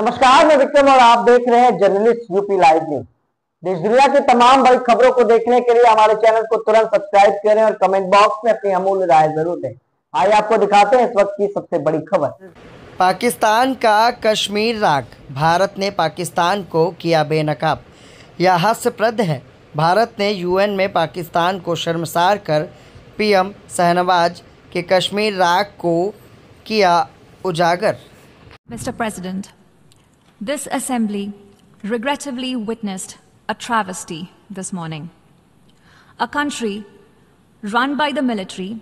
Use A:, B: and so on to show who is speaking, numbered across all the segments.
A: नमस्कार मैं विक्रम और आप देख रहे हैं जर्नलिस्ट यूपी लाइव न्यूज देश दुनिया की तमाम बड़ी खबरों को देखने के लिए हमारे चैनल को तुरंत सब्सक्राइब करें और कमेंट बॉक्स में अपनी अमूल्य राय जरूर दें आइए आपको दिखाते हैं इस वक्त की सबसे बड़ी खबर पाकिस्तान का कश्मीर राग भारत ने पाकिस्तान को किया बेनकाब यह हास्यप्रद है भारत ने यूएन में पाकिस्तान को शर्मसार कर पीएम शहनवाज के कश्मीर राग को किया उजागर mister president This assembly regrettably witnessed a travesty this morning. A country run by the military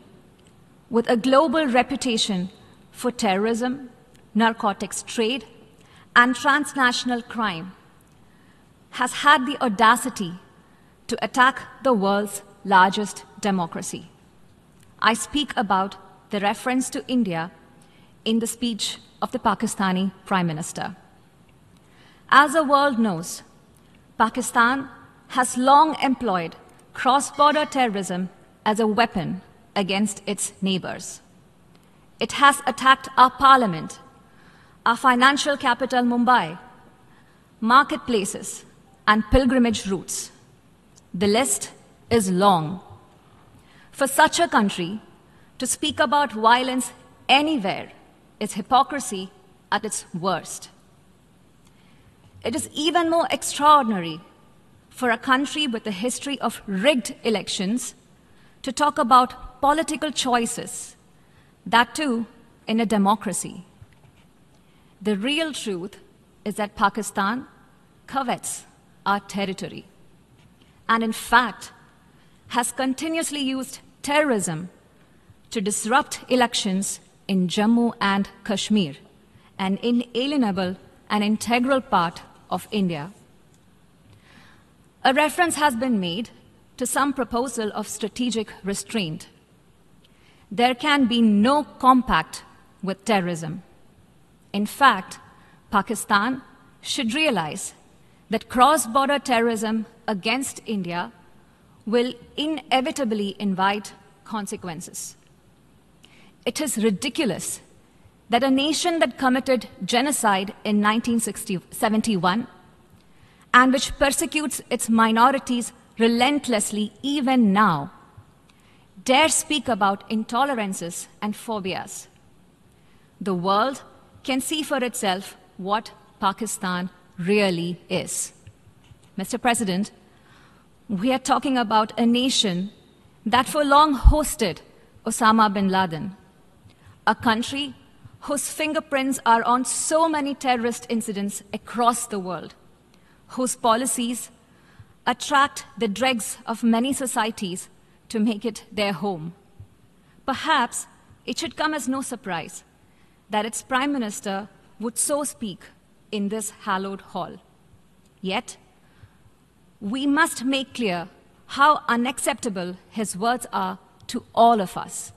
A: with a global reputation for terrorism, narcotics trade, and transnational crime has had the audacity to attack the world's largest democracy. I speak about the reference to India in the speech of the Pakistani Prime Minister. As the world knows, Pakistan has long employed cross-border terrorism as a weapon against its neighbors. It has attacked our parliament, our financial capital Mumbai, marketplaces, and pilgrimage routes. The list is long. For such a country, to speak about violence anywhere is hypocrisy at its worst. It is even more extraordinary for a country with a history of rigged elections to talk about political choices, that too in a democracy. The real truth is that Pakistan covets our territory and, in fact, has continuously used terrorism to disrupt elections in Jammu and Kashmir, an inalienable and integral part of India. A reference has been made to some proposal of strategic restraint. There can be no compact with terrorism. In fact, Pakistan should realize that cross border terrorism against India will inevitably invite consequences. It is ridiculous that a nation that committed genocide in 1971 and which persecutes its minorities relentlessly even now dare speak about intolerances and phobias. The world can see for itself what Pakistan really is. Mr. President, we are talking about a nation that for long hosted Osama bin Laden, a country whose fingerprints are on so many terrorist incidents across the world, whose policies attract the dregs of many societies to make it their home. Perhaps it should come as no surprise that its Prime Minister would so speak in this hallowed hall. Yet, we must make clear how unacceptable his words are to all of us.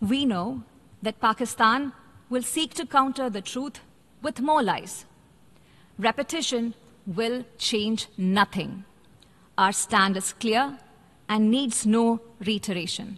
A: We know that Pakistan will seek to counter the truth with more lies. Repetition will change nothing. Our stand is clear and needs no reiteration.